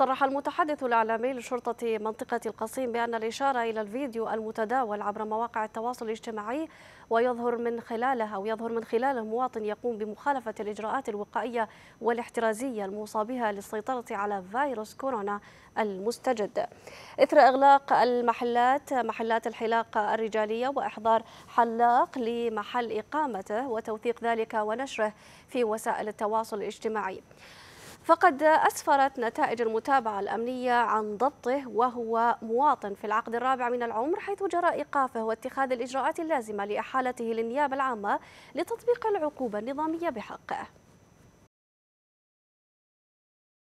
صرح المتحدث الإعلامي لشرطة منطقة القصيم بأن الإشارة إلى الفيديو المتداول عبر مواقع التواصل الاجتماعي ويظهر من خلالها ويظهر من خلاله مواطن يقوم بمخالفة الإجراءات الوقائية والاحترازية الموصى بها للسيطرة على فيروس كورونا المستجد إثر إغلاق المحلات محلات الحلاقة الرجالية وإحضار حلاق لمحل إقامته وتوثيق ذلك ونشره في وسائل التواصل الاجتماعي فقد أسفرت نتائج المتابعة الأمنية عن ضبطه وهو مواطن في العقد الرابع من العمر حيث جرى إيقافه واتخاذ الإجراءات اللازمة لإحالته للنيابة العامة لتطبيق العقوبة النظامية بحقه